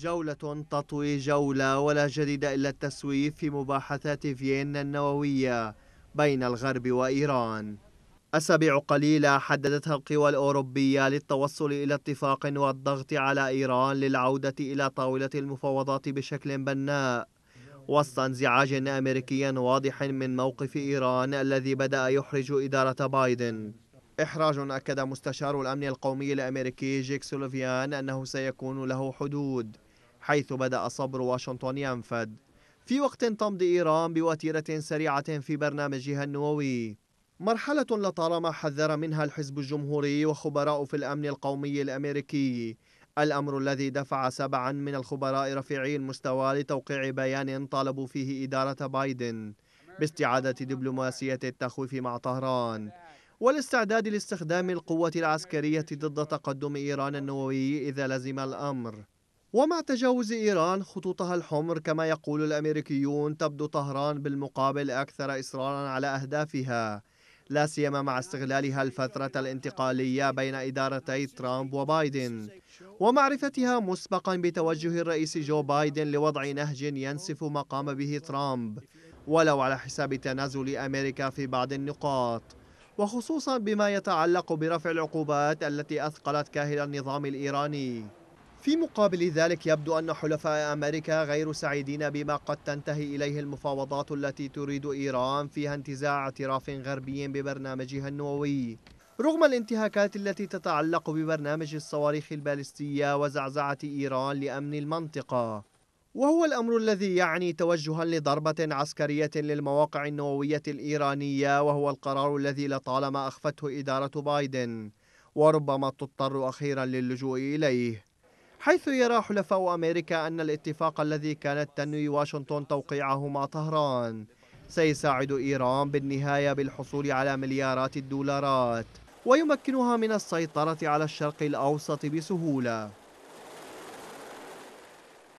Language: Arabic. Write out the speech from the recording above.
جولة تطوي جولة ولا جديد إلا التسويف في مباحثات فيينا النووية بين الغرب وإيران أسابيع قليلة حددتها القوى الأوروبية للتوصل إلى اتفاق والضغط على إيران للعودة إلى طاولة المفاوضات بشكل بناء وسط انزعاج أمريكي واضح من موقف إيران الذي بدأ يحرج إدارة بايدن إحراج أكد مستشار الأمن القومي الأمريكي جيك سولوفيان أنه سيكون له حدود حيث بدأ صبر واشنطن ينفد في وقت تمضي إيران بوتيرة سريعة في برنامجها النووي مرحلة لطالما حذر منها الحزب الجمهوري وخبراء في الأمن القومي الأمريكي الأمر الذي دفع سبعا من الخبراء رفيعي المستوى لتوقيع بيان طالبوا فيه إدارة بايدن باستعادة دبلوماسية التخويف مع طهران والاستعداد لاستخدام القوة العسكرية ضد تقدم إيران النووي إذا لزم الأمر ومع تجاوز إيران خطوطها الحمر كما يقول الأمريكيون تبدو طهران بالمقابل أكثر إصرارا على أهدافها لا سيما مع استغلالها الفترة الانتقالية بين إدارتي ترامب وبايدن ومعرفتها مسبقا بتوجه الرئيس جو بايدن لوضع نهج ينسف ما قام به ترامب ولو على حساب تنازل أمريكا في بعض النقاط وخصوصا بما يتعلق برفع العقوبات التي أثقلت كاهل النظام الإيراني في مقابل ذلك يبدو أن حلفاء أمريكا غير سعيدين بما قد تنتهي إليه المفاوضات التي تريد إيران فيها انتزاع اعتراف غربي ببرنامجها النووي رغم الانتهاكات التي تتعلق ببرنامج الصواريخ البالستية وزعزعة إيران لأمن المنطقة وهو الأمر الذي يعني توجها لضربة عسكرية للمواقع النووية الإيرانية وهو القرار الذي لطالما أخفته إدارة بايدن وربما تضطر أخيرا للجوء إليه حيث يرى حلفاء أمريكا أن الاتفاق الذي كانت تنوي واشنطن توقيعه مع طهران سيساعد إيران بالنهاية بالحصول على مليارات الدولارات ويمكنها من السيطرة على الشرق الأوسط بسهولة